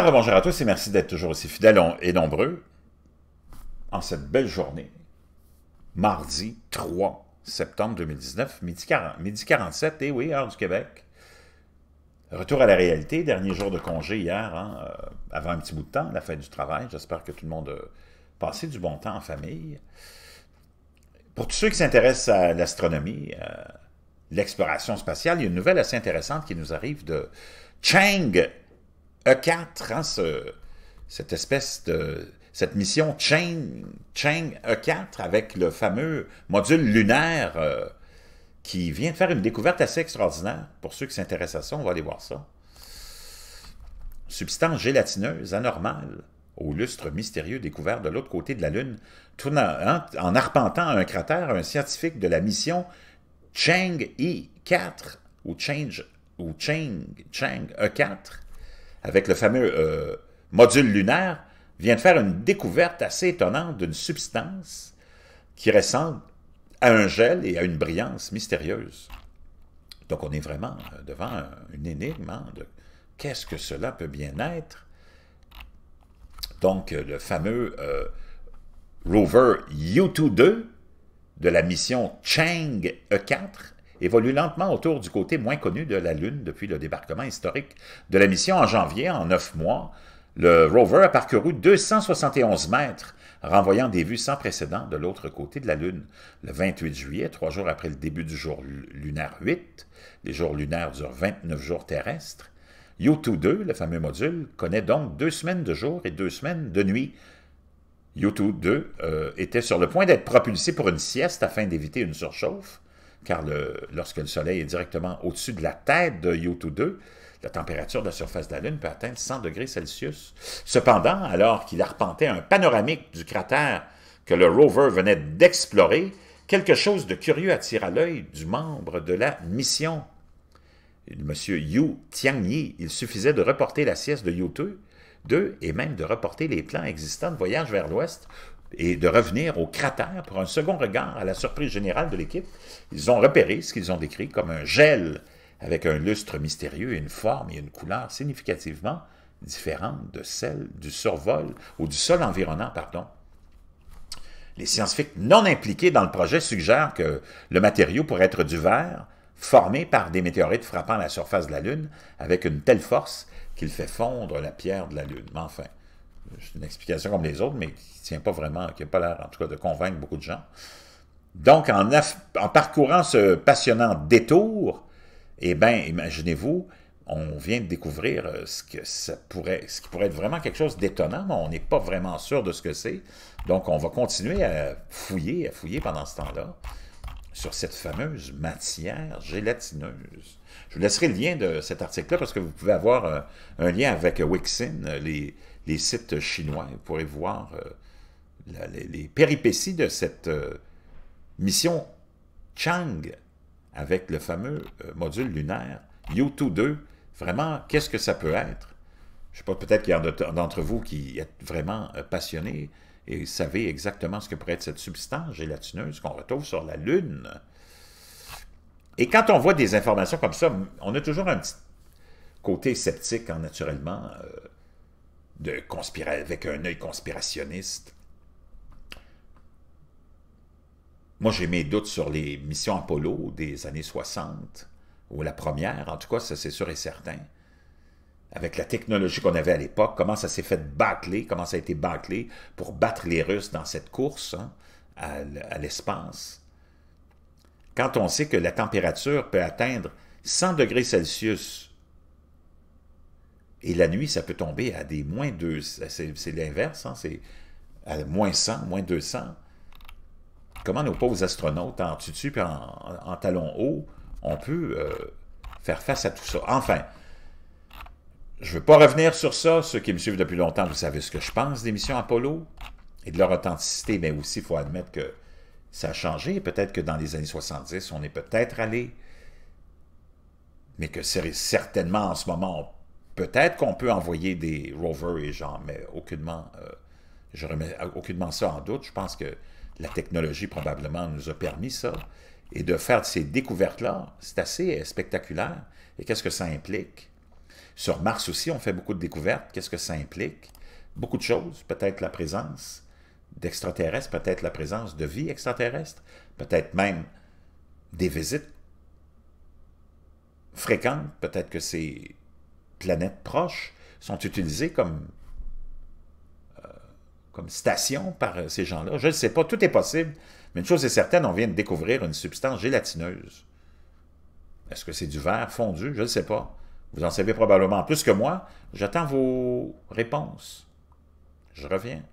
bonjour à tous et merci d'être toujours aussi fidèles et nombreux en cette belle journée, mardi 3 septembre 2019, midi, midi 47, et eh oui, heure du Québec. Retour à la réalité, dernier jour de congé hier, hein, euh, avant un petit bout de temps, la fin du travail. J'espère que tout le monde a passé du bon temps en famille. Pour tous ceux qui s'intéressent à l'astronomie, euh, l'exploration spatiale, il y a une nouvelle assez intéressante qui nous arrive de Chang E4, hein, cette espèce de... Cette mission Chang, E4 avec le fameux module lunaire euh, qui vient de faire une découverte assez extraordinaire. Pour ceux qui s'intéressent à ça, on va aller voir ça. Substance gélatineuse anormale au lustre mystérieux découvert de l'autre côté de la Lune. Tout hein, en, arpentant un cratère, un scientifique de la mission Chang E4 ou Change ou Chang, Chang E4 avec le fameux euh, module lunaire, vient de faire une découverte assez étonnante d'une substance qui ressemble à un gel et à une brillance mystérieuse. Donc on est vraiment euh, devant une énigme hein, de qu'est-ce que cela peut bien être. Donc euh, le fameux rover U-2 de la mission Chang E4 évolue lentement autour du côté moins connu de la Lune depuis le débarquement historique de la mission en janvier, en neuf mois. Le rover a parcouru 271 mètres, renvoyant des vues sans précédent de l'autre côté de la Lune. Le 28 juillet, trois jours après le début du jour lunaire 8, les jours lunaires durent 29 jours terrestres, u 2 le fameux module, connaît donc deux semaines de jour et deux semaines de nuit. u 2 euh, était sur le point d'être propulsé pour une sieste afin d'éviter une surchauffe, car lorsque le Soleil est directement au-dessus de la tête de Yutu 2, la température de la surface de la Lune peut atteindre 100 degrés Celsius. Cependant, alors qu'il arpentait un panoramique du cratère que le rover venait d'explorer, quelque chose de curieux attira l'œil du membre de la mission. Monsieur Yu Tianyi, il suffisait de reporter la sieste de Yutu 2 et même de reporter les plans existants de voyage vers l'ouest et de revenir au cratère pour un second regard à la surprise générale de l'équipe. Ils ont repéré ce qu'ils ont décrit comme un gel avec un lustre mystérieux et une forme et une couleur significativement différentes de celles du survol ou du sol environnant, pardon. Les scientifiques non impliqués dans le projet suggèrent que le matériau pourrait être du verre formé par des météorites frappant la surface de la Lune avec une telle force qu'il fait fondre la pierre de la Lune. enfin, c'est une explication comme les autres, mais qui tient pas vraiment, qui n'a pas l'air, en tout cas, de convaincre beaucoup de gens. Donc, en, parcourant ce passionnant détour, eh bien, imaginez-vous, on vient de découvrir euh, ce, que ça pourrait, ce qui pourrait être vraiment quelque chose d'étonnant, mais on n'est pas vraiment sûr de ce que c'est. Donc, on va continuer à fouiller, à fouiller pendant ce temps-là sur cette fameuse matière gélatineuse. Je vous laisserai le lien de cet article-là parce que vous pouvez avoir un, euh, un lien avec Wixin, euh, les, les sites chinois. Vous pourrez voir euh, les, péripéties de cette euh, mission Chang avec le fameux euh, module lunaire u 2 Vraiment, qu'est-ce que ça peut être? Je ne sais pas, peut-être qu'il y en a d'entre vous qui êtes vraiment passionnés et savez exactement ce que pourrait être cette substance gélatineuse qu'on retrouve sur la Lune. Et quand on voit des informations comme ça, on a toujours un petit côté sceptique hein, naturellement conspirer avec un œil conspirationniste. Moi, j'ai mes doutes sur les missions Apollo des années 60, ou la première, en tout cas, ça c'est sûr et certain. Avec la technologie qu'on avait à l'époque, comment ça s'est fait bâcler, comment ça a été bâclé pour battre les Russes dans cette course hein, à l'espace. Quand on sait que la température peut atteindre 100 degrés Celsius et la nuit, ça peut tomber à des moins 2, c'est l'inverse, hein? c'est à moins 100, moins 200. Comment nos pauvres astronautes en tutu et en, en, haut, talons hauts, on peut euh, faire face à tout ça. Enfin, je ne veux pas revenir sur ça. Ceux qui me suivent depuis longtemps, vous savez ce que je pense des missions Apollo et de leur authenticité, mais aussi, il faut admettre que ça a changé. Peut-être que dans les années 70, on est peut-être allé, mais que certainement en ce moment, on peut-être qu'on peut envoyer des rovers et genre, mais aucunement, euh, je remets aucunement ça en doute. Je pense que la technologie probablement nous a permis ça. Et de faire ces découvertes-là, c'est assez spectaculaire. Et qu'est-ce que ça implique? Sur Mars aussi, on fait beaucoup de découvertes. Qu'est-ce que ça implique? Beaucoup de choses. Peut-être la présence d'extraterrestres, peut-être la présence de vie extraterrestre, peut-être même des visites fréquentes. Peut-être que c'est planètes proches sont utilisées comme, euh, comme stations par euh, ces gens-là. Je ne sais pas, tout est possible, mais une chose est certaine, on vient de découvrir une substance gélatineuse. Est-ce que c'est du verre fondu? Je ne sais pas. Vous en savez probablement plus que moi. J'attends vos réponses. Je reviens.